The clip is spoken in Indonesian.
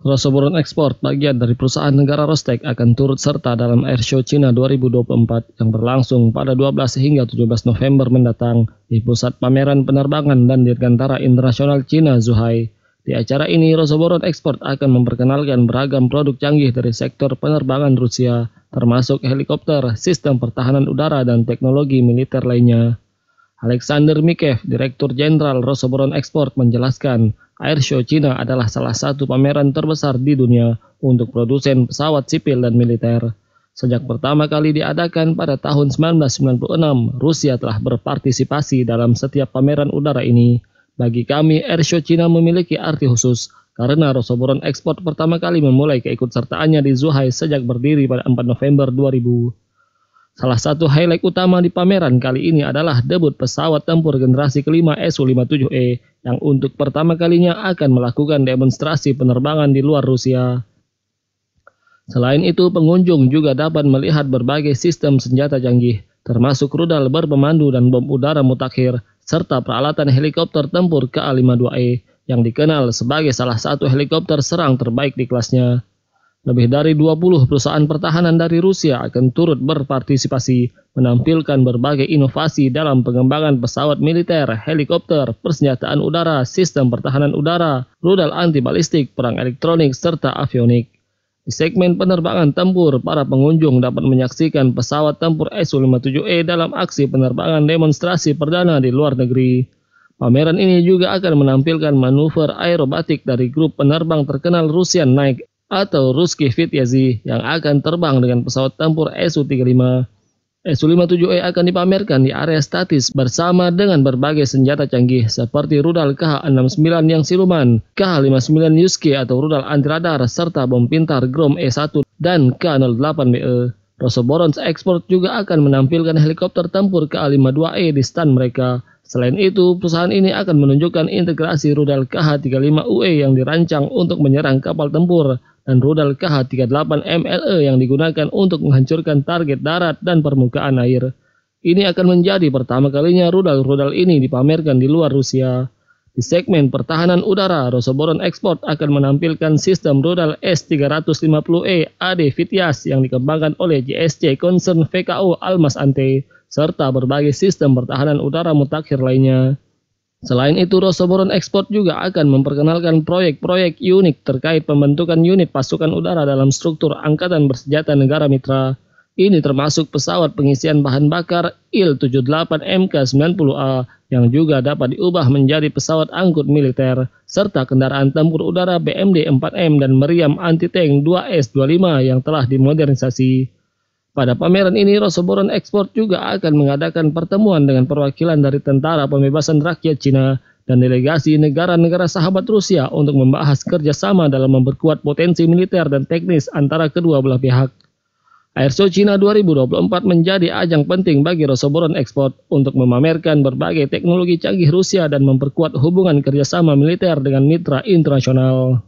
Rosoboron Ekspor, bagian dari perusahaan negara Rostek, akan turut serta dalam Airshow Cina 2024 yang berlangsung pada 12 hingga 17 November mendatang di Pusat Pameran Penerbangan dan Dirgantara Internasional Cina Zuhai. Di acara ini, Rosoboron Ekspor akan memperkenalkan beragam produk canggih dari sektor penerbangan Rusia, termasuk helikopter, sistem pertahanan udara, dan teknologi militer lainnya. Alexander Mikev, Direktur Jenderal Rosoboron Export menjelaskan Airshow Cina adalah salah satu pameran terbesar di dunia untuk produsen pesawat sipil dan militer. Sejak pertama kali diadakan pada tahun 1996, Rusia telah berpartisipasi dalam setiap pameran udara ini. Bagi kami, Airshow Cina memiliki arti khusus karena Rosoboron Export pertama kali memulai keikutsertaannya di Zuhai sejak berdiri pada 4 November 2000. Salah satu highlight utama di pameran kali ini adalah debut pesawat tempur generasi kelima Su-57E yang untuk pertama kalinya akan melakukan demonstrasi penerbangan di luar Rusia. Selain itu, pengunjung juga dapat melihat berbagai sistem senjata canggih, termasuk rudal berpemandu dan bom udara mutakhir, serta peralatan helikopter tempur KA-52E yang dikenal sebagai salah satu helikopter serang terbaik di kelasnya. Lebih dari 20 perusahaan pertahanan dari Rusia akan turut berpartisipasi menampilkan berbagai inovasi dalam pengembangan pesawat militer, helikopter, persenjataan udara, sistem pertahanan udara, rudal anti balistik, perang elektronik, serta avionik. Di segmen penerbangan tempur, para pengunjung dapat menyaksikan pesawat tempur Su-57E dalam aksi penerbangan demonstrasi perdana di luar negeri. Pameran ini juga akan menampilkan manuver aerobatik dari grup penerbang terkenal Rusian Nike atau Ruski Fityazi yang akan terbang dengan pesawat tempur Su-35. Su-57E akan dipamerkan di area statis bersama dengan berbagai senjata canggih seperti rudal KH-69 yang siluman, KH-59 Yuski atau rudal antiradar serta bom pintar Grom E-1 dan K-08BE. Rosoborons Export juga akan menampilkan helikopter tempur KA-52E di stand mereka Selain itu, perusahaan ini akan menunjukkan integrasi rudal KH-35UE yang dirancang untuk menyerang kapal tempur dan rudal KH-38MLE yang digunakan untuk menghancurkan target darat dan permukaan air. Ini akan menjadi pertama kalinya rudal-rudal ini dipamerkan di luar Rusia. Di segmen pertahanan udara, Rosoboron Export akan menampilkan sistem rudal S-350E AD Vitias yang dikembangkan oleh JSC Concern VKO Almas Ante, serta berbagai sistem pertahanan udara mutakhir lainnya. Selain itu, Rosoboron Export juga akan memperkenalkan proyek-proyek unik terkait pembentukan unit pasukan udara dalam struktur Angkatan Bersenjata Negara Mitra, ini termasuk pesawat pengisian bahan bakar IL-78 MK-90A yang juga dapat diubah menjadi pesawat angkut militer, serta kendaraan tempur udara BMD-4M dan meriam anti-tank 2S-25 yang telah dimodernisasi. Pada pameran ini, Rosoboron Ekspor juga akan mengadakan pertemuan dengan perwakilan dari Tentara Pembebasan Rakyat Cina dan delegasi negara-negara sahabat Rusia untuk membahas kerjasama dalam memperkuat potensi militer dan teknis antara kedua belah pihak. AirShow China 2024 menjadi ajang penting bagi Rosoboron Export untuk memamerkan berbagai teknologi canggih Rusia dan memperkuat hubungan kerjasama militer dengan mitra internasional.